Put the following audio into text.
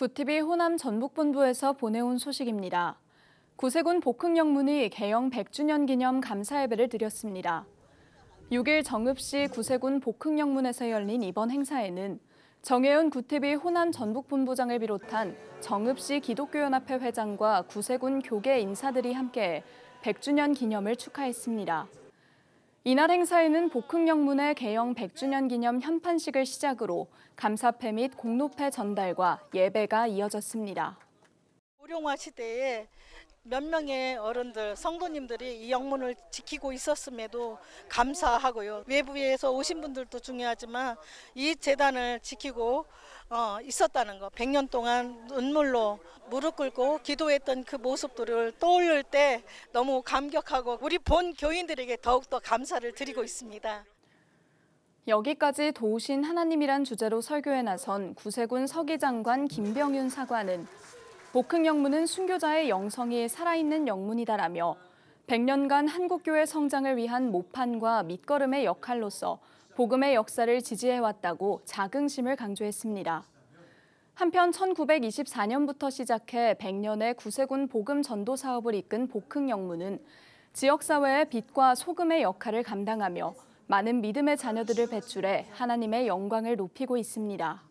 구 t 비 호남 전북본부에서 보내온 소식입니다. 구세군 복흥영문이 개영 100주년 기념 감사예배를 드렸습니다. 6일 정읍시 구세군 복흥영문에서 열린 이번 행사에는 정혜윤 구TV 호남 전북본부장을 비롯한 정읍시 기독교연합회 회장과 구세군 교계 인사들이 함께 100주년 기념을 축하했습니다. 이날 행사에는 복흥영문의 개영 100주년 기념 현판식을 시작으로 감사패 및 공로패 전달과 예배가 이어졌습니다. 고령화 시대에 몇 명의 어른들, 성도님들이 이 영문을 지키고 있었음에도 감사하고요. 외부에서 오신 분들도 중요하지만 이 재단을 지키고 어, 있었다는 거. 100년 동안 눈물로 무릎 꿇고 기도했던 그 모습들을 떠올릴 때 너무 감격하고 우리 본 교인들에게 더욱더 감사를 드리고 있습니다. 여기까지 도우신 하나님이란 주제로 설교에 나선 구세군 서기장관 김병윤 사관은 복흥 영문은 순교자의 영성이 살아있는 영문이다라며 100년간 한국교회 성장을 위한 모판과 밑거름의 역할로서 복음의 역사를 지지해왔다고 자긍심을 강조했습니다. 한편 1924년부터 시작해 100년의 구세군 복음 전도 사업을 이끈 복흥 영문은 지역사회의 빛과 소금의 역할을 감당하며 많은 믿음의 자녀들을 배출해 하나님의 영광을 높이고 있습니다.